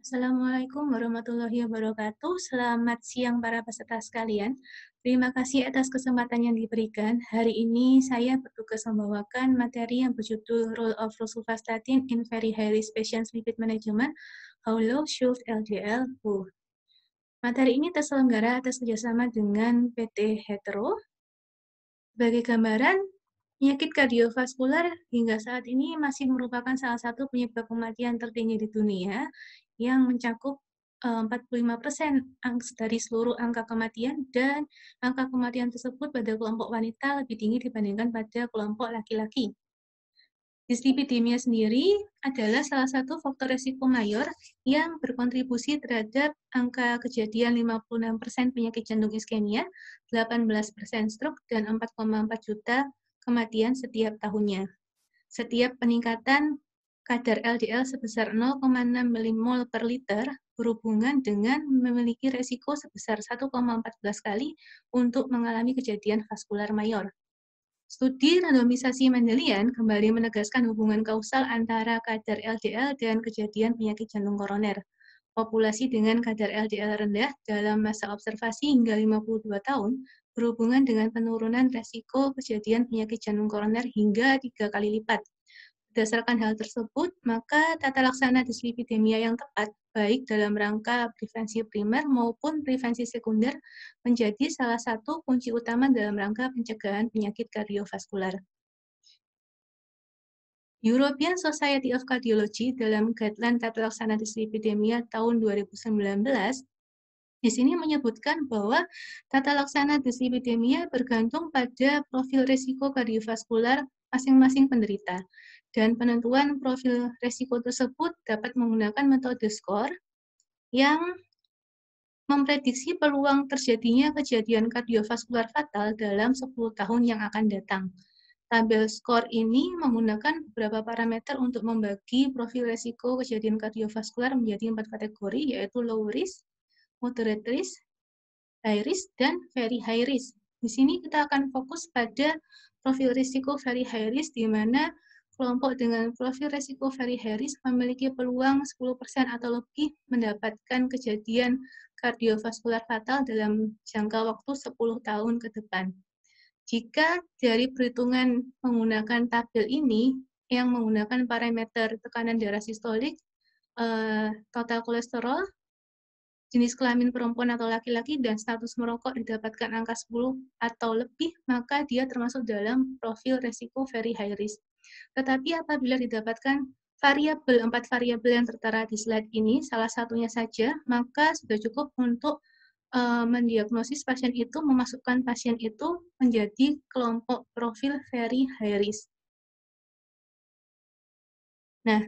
Assalamualaikum warahmatullahi wabarakatuh. Selamat siang para peserta sekalian. Terima kasih atas kesempatan yang diberikan. Hari ini saya bertugas membawakan materi yang berjudul Role of Rosuvastatin in Very High Risk Patients Lipid Management, How Low Should LDL Go. Materi ini terselenggara atas kerjasama dengan PT Hetero. Sebagai gambaran, Penyakit kardiovaskular hingga saat ini masih merupakan salah satu penyebab kematian tertinggi di dunia yang mencakup 45% eh, dari seluruh angka kematian dan angka kematian tersebut pada kelompok wanita lebih tinggi dibandingkan pada kelompok laki-laki. Dislipidemia sendiri adalah salah satu faktor resiko mayor yang berkontribusi terhadap angka kejadian 56% penyakit jantung iskemia, 18% stroke, dan 4,4 juta kematian setiap tahunnya. Setiap peningkatan kadar LDL sebesar 0,6 mmol per liter berhubungan dengan memiliki resiko sebesar 1,14 kali untuk mengalami kejadian vaskular mayor. Studi randomisasi Mendelian kembali menegaskan hubungan kausal antara kadar LDL dan kejadian penyakit jantung koroner. Populasi dengan kadar LDL rendah dalam masa observasi hingga 52 tahun berhubungan dengan penurunan resiko kejadian penyakit jantung koroner hingga tiga kali lipat. Berdasarkan hal tersebut, maka tata laksana dislipidemia yang tepat, baik dalam rangka prevensi primer maupun prevensi sekunder, menjadi salah satu kunci utama dalam rangka pencegahan penyakit kardiovaskular. European Society of Cardiology dalam guideline tata laksana dislipidemia tahun 2019 di sini menyebutkan bahwa tata laksana dislipidemia bergantung pada profil risiko kardiovaskular masing-masing penderita. Dan penentuan profil risiko tersebut dapat menggunakan metode skor yang memprediksi peluang terjadinya kejadian kardiovaskular fatal dalam 10 tahun yang akan datang. Tabel skor ini menggunakan beberapa parameter untuk membagi profil risiko kejadian kardiovaskular menjadi empat kategori, yaitu low risk, moderate risk, high risk, dan very high risk. Di sini kita akan fokus pada profil risiko very high risk, di mana kelompok dengan profil risiko very high risk memiliki peluang 10% atau lebih mendapatkan kejadian kardiovaskular fatal dalam jangka waktu 10 tahun ke depan. Jika dari perhitungan menggunakan tabel ini, yang menggunakan parameter tekanan darah sistolik, eh, total kolesterol, jenis kelamin perempuan atau laki-laki dan status merokok didapatkan angka 10 atau lebih, maka dia termasuk dalam profil resiko very high risk. Tetapi apabila didapatkan variabel empat variabel yang tertera di slide ini, salah satunya saja, maka sudah cukup untuk uh, mendiagnosis pasien itu, memasukkan pasien itu menjadi kelompok profil very high risk. Nah,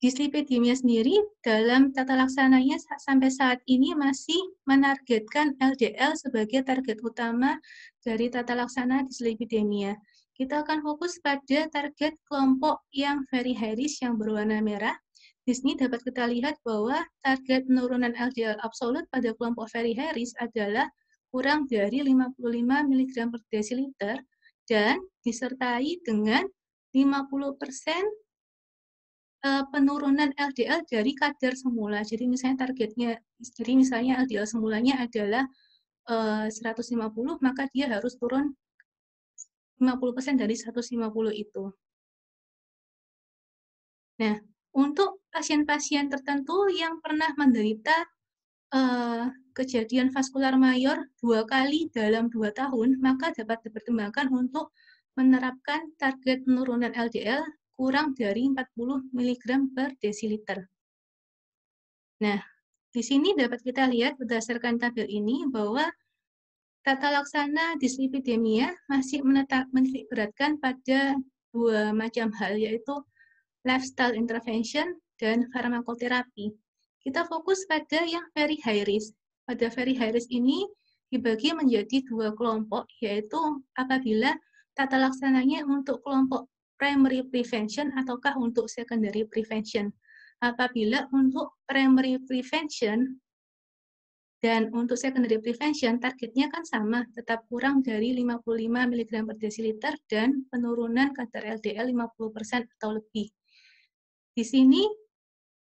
dislipidemia sendiri dalam tata laksananya sampai saat ini masih menargetkan LDL sebagai target utama dari tata laksana dislipidemia. Kita akan fokus pada target kelompok yang very high risk yang berwarna merah. Di sini dapat kita lihat bahwa target penurunan LDL absolut pada kelompok very high risk adalah kurang dari 55 mg per desiliter dan disertai dengan 50% Eh, penurunan LDL dari kadar semula. Jadi misalnya targetnya, jadi misalnya LDL semulanya adalah 150, eh, maka dia harus turun 50% dari 150 itu. Nah, untuk pasien-pasien tertentu yang pernah menderita eh, kejadian vaskular mayor dua kali dalam dua tahun, maka dapat dipertimbangkan untuk menerapkan target penurunan LDL kurang dari 40 mg per desiliter. Nah, di sini dapat kita lihat berdasarkan tabel ini bahwa tata laksana dislipidemia masih menetap menitikberatkan pada dua macam hal, yaitu lifestyle intervention dan farmakoterapi. Kita fokus pada yang very high risk. Pada very high risk ini dibagi menjadi dua kelompok, yaitu apabila tata laksananya untuk kelompok primary prevention ataukah untuk secondary prevention. Apabila untuk primary prevention dan untuk secondary prevention targetnya kan sama, tetap kurang dari 55 mg per desiliter dan penurunan kadar LDL 50% atau lebih. Di sini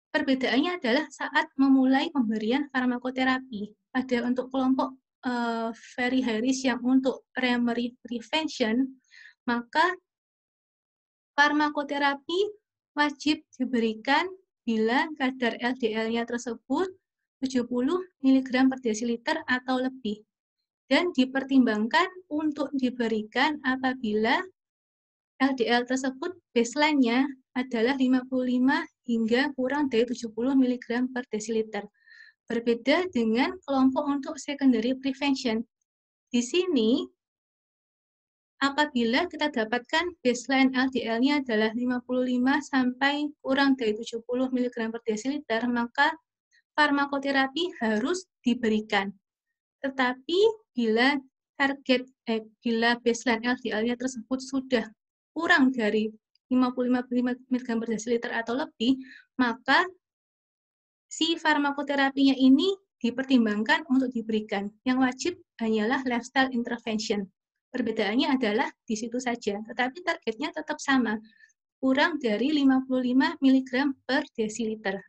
perbedaannya adalah saat memulai pemberian farmakoterapi. Pada untuk kelompok uh, very high risk yang untuk primary prevention, maka Farmakoterapi wajib diberikan bila kadar LDL-nya tersebut 70 mg per desiliter atau lebih dan dipertimbangkan untuk diberikan apabila LDL tersebut baseline-nya adalah 55 hingga kurang dari 70 mg per desiliter. Berbeda dengan kelompok untuk secondary prevention. Di sini, apabila kita dapatkan baseline LDL-nya adalah 55 sampai kurang dari 70 mg per desiliter, maka farmakoterapi harus diberikan. Tetapi bila target eh, bila baseline LDL-nya tersebut sudah kurang dari 55 mg per desiliter atau lebih, maka si farmakoterapinya ini dipertimbangkan untuk diberikan. Yang wajib hanyalah lifestyle intervention. Perbedaannya adalah di situ saja, tetapi targetnya tetap sama, kurang dari 55 mg per desiliter.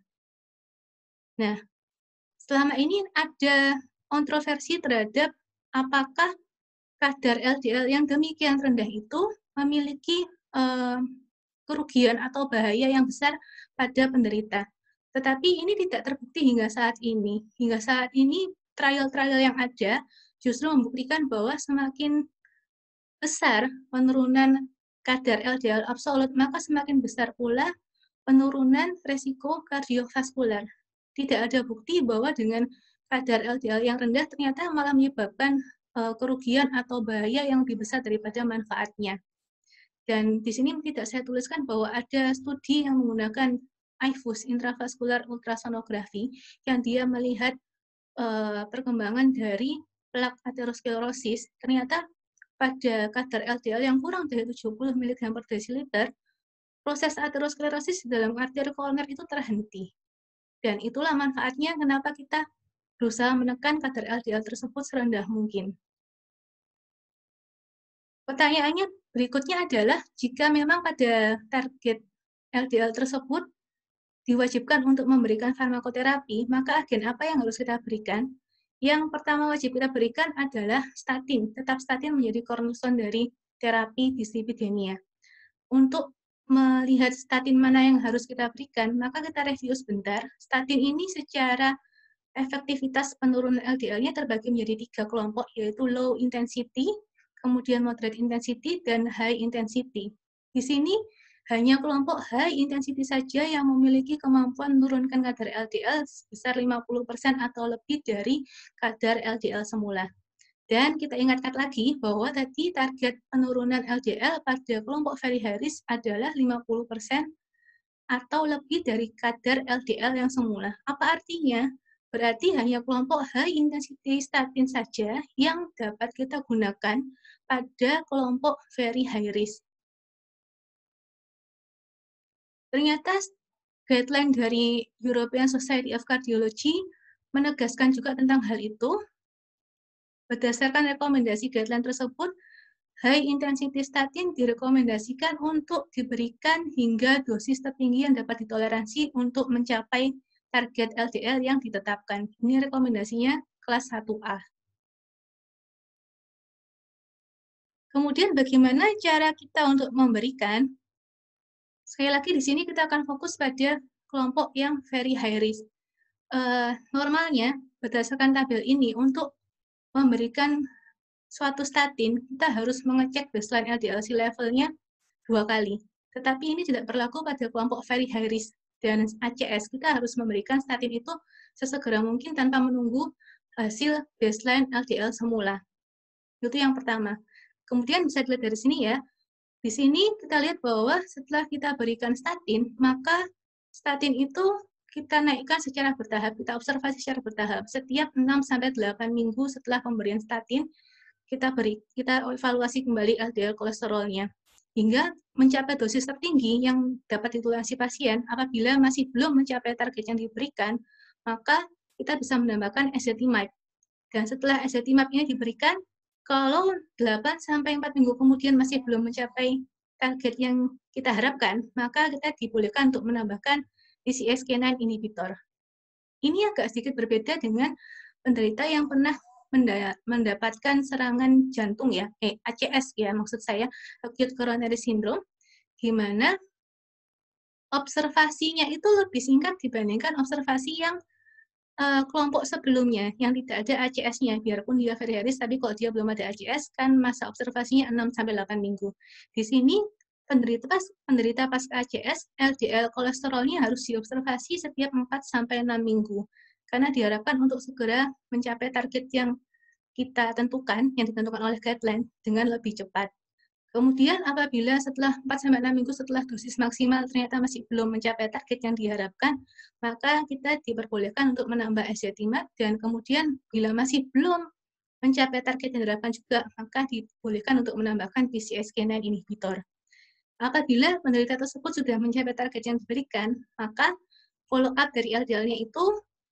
Nah, selama ini ada kontroversi terhadap apakah kadar LDL yang demikian rendah itu memiliki eh, kerugian atau bahaya yang besar pada penderita. Tetapi ini tidak terbukti hingga saat ini. Hingga saat ini, trial-trial yang ada justru membuktikan bahwa semakin besar penurunan kadar LDL absolut, maka semakin besar pula penurunan resiko kardiovaskular. Tidak ada bukti bahwa dengan kadar LDL yang rendah ternyata malah menyebabkan eh, kerugian atau bahaya yang lebih besar daripada manfaatnya. Dan di sini tidak saya tuliskan bahwa ada studi yang menggunakan IFUS, intravaskular ultrasonografi, yang dia melihat eh, perkembangan dari plak aterosklerosis. Ternyata pada kadar LDL yang kurang dari 70 mg per desiliter, proses aterosklerosis dalam arteri koroner itu terhenti. Dan itulah manfaatnya kenapa kita berusaha menekan kadar LDL tersebut serendah mungkin. Pertanyaannya berikutnya adalah jika memang pada target LDL tersebut diwajibkan untuk memberikan farmakoterapi, maka agen apa yang harus kita berikan? Yang pertama wajib kita berikan adalah statin. Tetap statin menjadi kornuson dari terapi dislipidemia. Untuk melihat statin mana yang harus kita berikan, maka kita review sebentar. Statin ini secara efektivitas penurunan LDL-nya terbagi menjadi tiga kelompok, yaitu low intensity, kemudian moderate intensity, dan high intensity. Di sini hanya kelompok high intensity saja yang memiliki kemampuan menurunkan kadar LDL sebesar 50% atau lebih dari kadar LDL semula. Dan kita ingatkan lagi bahwa tadi target penurunan LDL pada kelompok very high risk adalah 50% atau lebih dari kadar LDL yang semula. Apa artinya? Berarti hanya kelompok high intensity statin saja yang dapat kita gunakan pada kelompok very high risk. Ternyata guideline dari European Society of Cardiology menegaskan juga tentang hal itu. Berdasarkan rekomendasi guideline tersebut, high intensity statin direkomendasikan untuk diberikan hingga dosis tertinggi yang dapat ditoleransi untuk mencapai target LDL yang ditetapkan. Ini rekomendasinya kelas 1A. Kemudian bagaimana cara kita untuk memberikan Sekali lagi di sini kita akan fokus pada kelompok yang very high risk. Uh, normalnya berdasarkan tabel ini untuk memberikan suatu statin kita harus mengecek baseline LDLC levelnya dua kali. Tetapi ini tidak berlaku pada kelompok very high risk dan ACS. Kita harus memberikan statin itu sesegera mungkin tanpa menunggu hasil baseline LDL semula. Itu yang pertama. Kemudian bisa dilihat dari sini ya, di sini kita lihat bahwa setelah kita berikan statin, maka statin itu kita naikkan secara bertahap, kita observasi secara bertahap. Setiap 6 sampai 8 minggu setelah pemberian statin, kita beri kita evaluasi kembali LDL kolesterolnya hingga mencapai dosis tertinggi yang dapat ditoleransi pasien apabila masih belum mencapai target yang diberikan maka kita bisa menambahkan ezetimibe dan setelah ezetimibe ini diberikan kalau 8 sampai 4 minggu kemudian masih belum mencapai target yang kita harapkan, maka kita dibolehkan untuk menambahkan dcsk 9 inhibitor. Ini agak sedikit berbeda dengan penderita yang pernah mendapatkan serangan jantung ya, eh ACS ya maksud saya, acute coronary syndrome, di mana observasinya itu lebih singkat dibandingkan observasi yang uh, kelompok sebelumnya yang tidak ada ACS-nya, biarpun dia variaris, tapi kalau dia belum ada ACS, kan masa observasinya 6-8 minggu. Di sini, penderita pas, penderita pas ACS, LDL kolesterolnya harus diobservasi setiap 4-6 minggu, karena diharapkan untuk segera mencapai target yang kita tentukan, yang ditentukan oleh guideline, dengan lebih cepat. Kemudian apabila setelah 4 sampai 6 minggu setelah dosis maksimal ternyata masih belum mencapai target yang diharapkan, maka kita diperbolehkan untuk menambah esetimat dan kemudian bila masih belum mencapai target yang diharapkan juga, maka dibolehkan untuk menambahkan PCSK9 inhibitor. Apabila penderita tersebut sudah mencapai target yang diberikan, maka follow up dari LDL-nya itu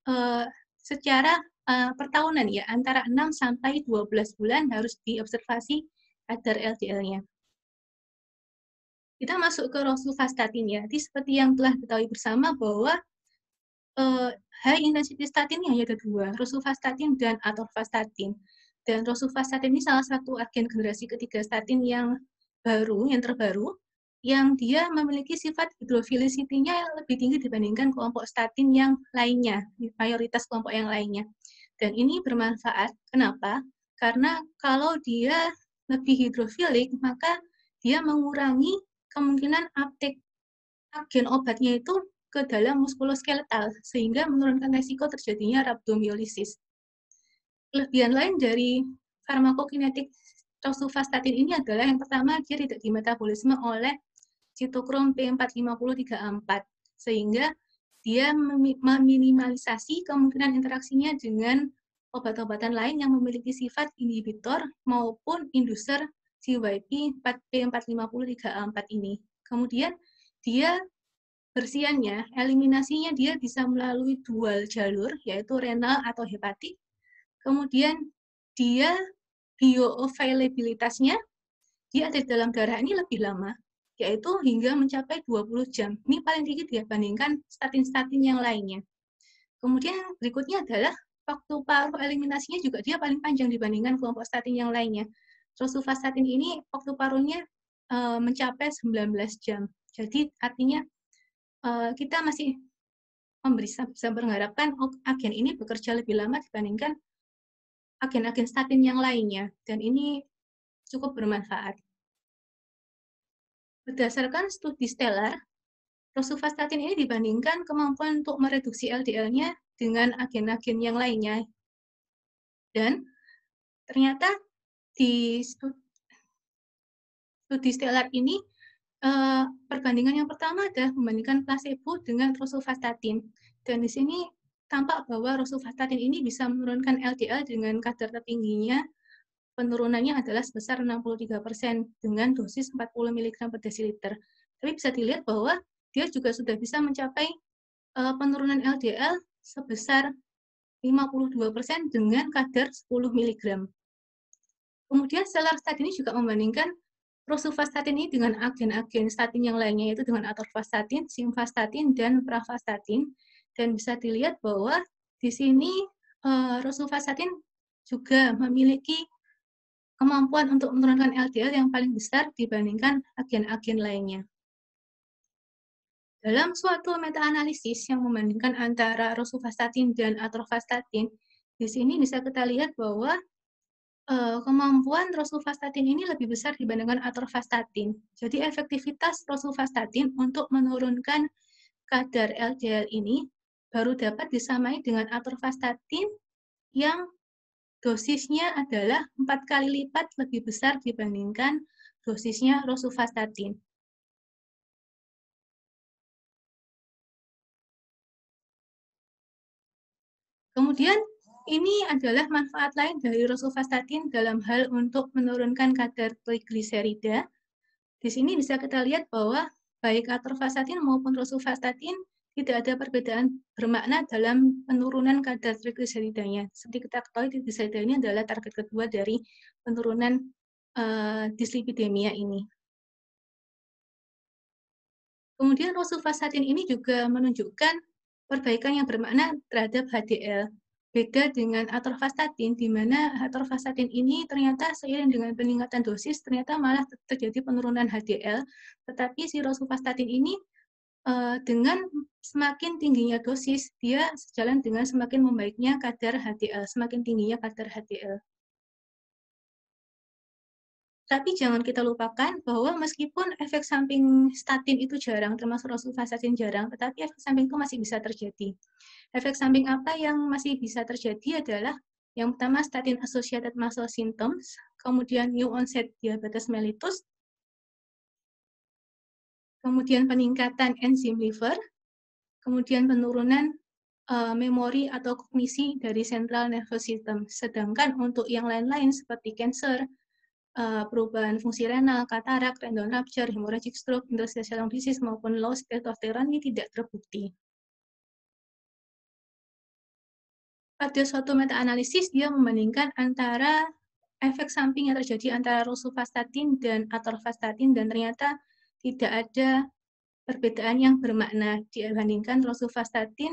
eh, secara eh, pertahunan ya, antara 6 sampai 12 bulan harus diobservasi kadar LDL-nya. Kita masuk ke Rasul Fastatin ya. Jadi seperti yang telah diketahui bersama bahwa eh, high intensity statin hanya ada dua, Rosuvastatin dan Atorvastatin. Dan Rosuvastatin ini salah satu agen generasi ketiga statin yang baru, yang terbaru, yang dia memiliki sifat hidrofilicity-nya lebih tinggi dibandingkan kelompok statin yang lainnya, mayoritas kelompok yang lainnya. Dan ini bermanfaat. Kenapa? Karena kalau dia lebih hidrofilik, maka dia mengurangi kemungkinan uptake agen obatnya itu ke dalam muskuloskeletal sehingga menurunkan resiko terjadinya rhabdomyolisis. Kelebihan lain dari farmakokinetik rosuvastatin ini adalah yang pertama dia tidak dimetabolisme oleh sitokrom P450-34 sehingga dia meminimalisasi kemungkinan interaksinya dengan obat-obatan lain yang memiliki sifat inhibitor maupun induser GYP 4 p 4503 a 4 ini. Kemudian dia bersihannya, eliminasinya dia bisa melalui dual jalur, yaitu renal atau hepatik. Kemudian dia bioavailabilitasnya, dia ada di dalam darah ini lebih lama, yaitu hingga mencapai 20 jam. Ini paling tinggi dia ya bandingkan statin-statin yang lainnya. Kemudian berikutnya adalah waktu paruh eliminasinya juga dia paling panjang dibandingkan kelompok statin yang lainnya. Rosuvastatin ini waktu parunya uh, eh, mencapai 19 jam. Jadi artinya uh, kita masih memberi bisa mengharapkan agen ini bekerja lebih lama dibandingkan agen-agen statin yang lainnya. Dan ini cukup bermanfaat. Berdasarkan studi Stellar, rosuvastatin ini dibandingkan kemampuan untuk mereduksi LDL-nya dengan agen-agen yang lainnya. Dan ternyata di studi, studi stelar ini uh, perbandingan yang pertama adalah membandingkan placebo dengan rosuvastatin. Dan di sini tampak bahwa rosuvastatin ini bisa menurunkan LDL dengan kadar tertingginya penurunannya adalah sebesar 63% dengan dosis 40 mg per desiliter. Tapi bisa dilihat bahwa dia juga sudah bisa mencapai eh, penurunan LDL sebesar 52% dengan kadar 10 mg. Kemudian seller statin ini juga membandingkan rosuvastatin ini dengan agen-agen statin yang lainnya yaitu dengan atorvastatin, simvastatin, dan pravastatin. Dan bisa dilihat bahwa di sini eh, rosuvastatin juga memiliki kemampuan untuk menurunkan LDL yang paling besar dibandingkan agen-agen lainnya. Dalam suatu meta-analisis yang membandingkan antara rosuvastatin dan atorvastatin, di sini bisa kita lihat bahwa uh, kemampuan rosuvastatin ini lebih besar dibandingkan atorvastatin. Jadi efektivitas rosuvastatin untuk menurunkan kadar LDL ini baru dapat disamai dengan atorvastatin yang dosisnya adalah empat kali lipat lebih besar dibandingkan dosisnya rosuvastatin. Kemudian ini adalah manfaat lain dari rosuvastatin dalam hal untuk menurunkan kadar trigliserida. Di sini bisa kita lihat bahwa baik atorvastatin maupun rosuvastatin tidak ada perbedaan bermakna dalam penurunan kadar trigliseridanya. Seperti kita ketahui, trigliserida ini adalah target kedua dari penurunan uh, dislipidemia ini. Kemudian rosuvastatin ini juga menunjukkan perbaikan yang bermakna terhadap HDL. Beda dengan atorvastatin, di mana atorvastatin ini ternyata seiring dengan peningkatan dosis, ternyata malah terjadi penurunan HDL, tetapi si rosuvastatin ini eh, dengan semakin tingginya dosis, dia sejalan dengan semakin membaiknya kadar HDL, semakin tingginya kadar HDL. Tapi jangan kita lupakan bahwa meskipun efek samping statin itu jarang, termasuk rosuvastatin jarang, tetapi efek samping itu masih bisa terjadi. Efek samping apa yang masih bisa terjadi adalah yang pertama statin associated muscle symptoms, kemudian new onset diabetes mellitus, kemudian peningkatan enzim liver, kemudian penurunan uh, memori atau kognisi dari central nervous system. Sedangkan untuk yang lain-lain seperti cancer, uh, perubahan fungsi renal, katarak, renal rupture, hemorrhagic stroke, interstitial lung disease, maupun low state of tyranny tidak terbukti. Pada suatu meta-analisis, dia membandingkan antara efek samping yang terjadi antara rosuvastatin dan atorvastatin dan ternyata tidak ada perbedaan yang bermakna dibandingkan rosuvastatin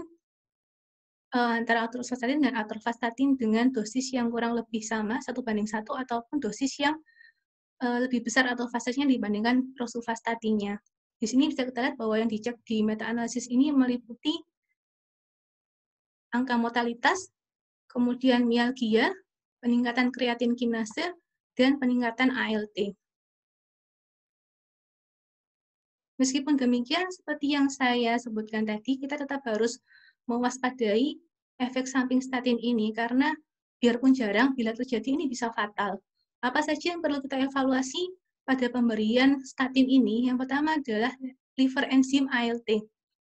eh, antara atorvastatin dan atorvastatin dengan dosis yang kurang lebih sama satu banding satu ataupun dosis yang Eh, lebih besar atau fasenya dibandingkan rosuvas Di sini bisa kita lihat bahwa yang dicek di meta-analisis ini meliputi angka mortalitas, kemudian mialgia, peningkatan kreatin kinase, dan peningkatan ALT. Meskipun demikian, seperti yang saya sebutkan tadi, kita tetap harus mewaspadai efek samping statin ini karena biarpun jarang, bila terjadi ini bisa fatal. Apa saja yang perlu kita evaluasi pada pemberian statin ini? Yang pertama adalah liver enzim ALT.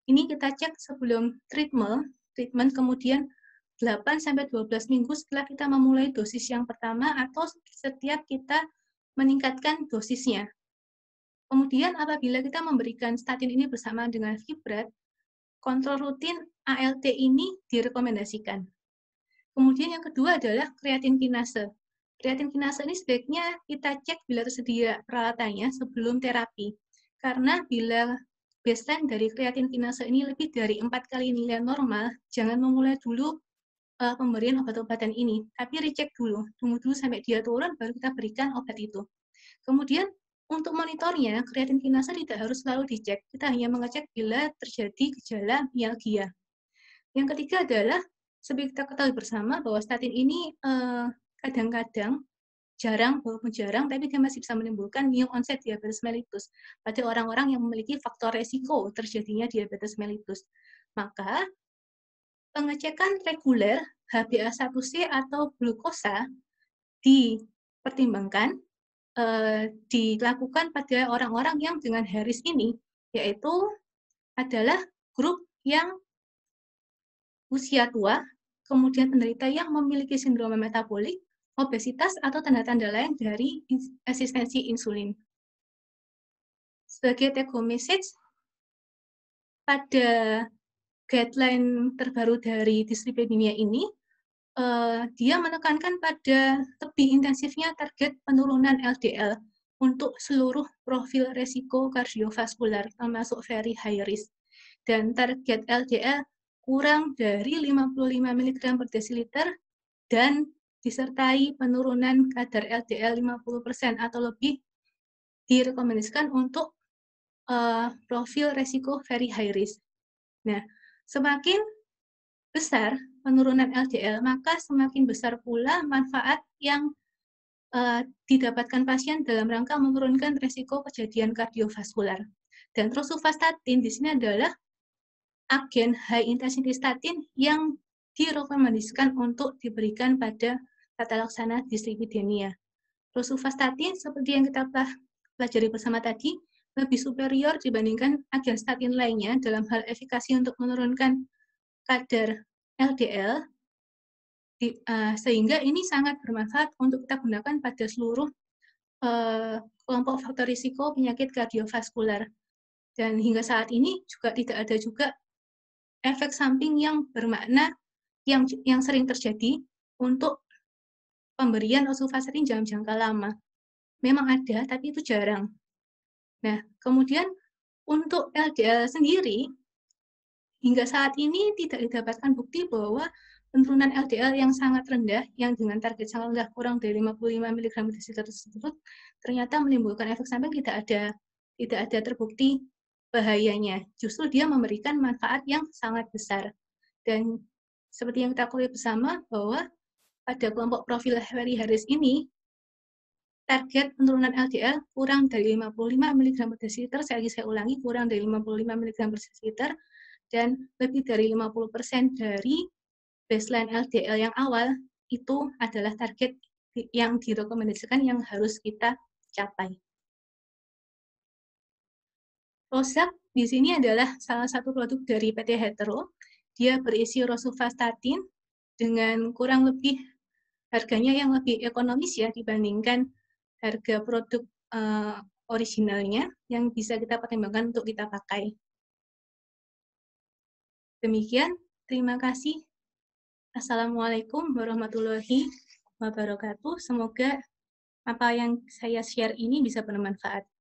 Ini kita cek sebelum treatment, treatment kemudian 8 sampai 12 minggu setelah kita memulai dosis yang pertama atau setiap kita meningkatkan dosisnya. Kemudian apabila kita memberikan statin ini bersama dengan fibrat, kontrol rutin ALT ini direkomendasikan. Kemudian yang kedua adalah kreatin kinase. Kreatin kinase ini sebaiknya kita cek bila tersedia peralatannya sebelum terapi. Karena bila baseline dari kreatin kinase ini lebih dari empat kali nilai normal, jangan memulai dulu uh, pemberian obat-obatan ini. Tapi recheck dulu, tunggu dulu sampai dia turun, baru kita berikan obat itu. Kemudian untuk monitornya, kreatin kinasa tidak harus selalu dicek. Kita hanya mengecek bila terjadi gejala mialgia. Yang ketiga adalah, seperti kita ketahui bersama, bahwa statin ini uh, kadang-kadang jarang, walaupun jarang, tapi dia masih bisa menimbulkan new onset diabetes mellitus pada orang-orang yang memiliki faktor resiko terjadinya diabetes mellitus. Maka, pengecekan reguler HbA1c atau glukosa dipertimbangkan eh, dilakukan pada orang-orang yang dengan haris ini, yaitu adalah grup yang usia tua, kemudian penderita yang memiliki sindroma metabolik, obesitas atau tanda-tanda lain dari resistensi insulin. Sebagai take home message, pada guideline terbaru dari dislipidemia ini, eh, dia menekankan pada lebih intensifnya target penurunan LDL untuk seluruh profil resiko kardiovaskular, termasuk very high risk. Dan target LDL kurang dari 55 mg per desiliter dan disertai penurunan kadar LDL 50% atau lebih direkomendasikan untuk uh, profil resiko very high risk. Nah, semakin besar penurunan LDL, maka semakin besar pula manfaat yang uh, didapatkan pasien dalam rangka menurunkan resiko kejadian kardiovaskular. Dan rosuvastatin di sini adalah agen high intensity statin yang direkomendasikan untuk diberikan pada tata laksana dislipidemia. Ya. Rosuvastatin seperti yang kita telah pelajari bersama tadi lebih superior dibandingkan agen statin lainnya dalam hal efikasi untuk menurunkan kadar LDL di, uh, sehingga ini sangat bermanfaat untuk kita gunakan pada seluruh uh, kelompok faktor risiko penyakit kardiovaskular dan hingga saat ini juga tidak ada juga efek samping yang bermakna yang yang sering terjadi untuk pemberian osufaserin dalam jangka lama. Memang ada, tapi itu jarang. Nah, kemudian untuk LDL sendiri, hingga saat ini tidak didapatkan bukti bahwa penurunan LDL yang sangat rendah, yang dengan target sangat rendah kurang dari 55 mg per tersebut, ternyata menimbulkan efek samping tidak ada tidak ada terbukti bahayanya. Justru dia memberikan manfaat yang sangat besar. Dan seperti yang kita kuliah bersama bahwa pada kelompok profil Harry Harris ini, target penurunan LDL kurang dari 55 mg per desiliter, saya lagi saya ulangi, kurang dari 55 mg per desiliter, dan lebih dari 50% dari baseline LDL yang awal itu adalah target yang direkomendasikan yang harus kita capai. Rosak di sini adalah salah satu produk dari PT Hetero. Dia berisi rosuvastatin dengan kurang lebih harganya yang lebih ekonomis ya dibandingkan harga produk uh, originalnya yang bisa kita pertimbangkan untuk kita pakai. Demikian, terima kasih. Assalamualaikum warahmatullahi wabarakatuh. Semoga apa yang saya share ini bisa bermanfaat.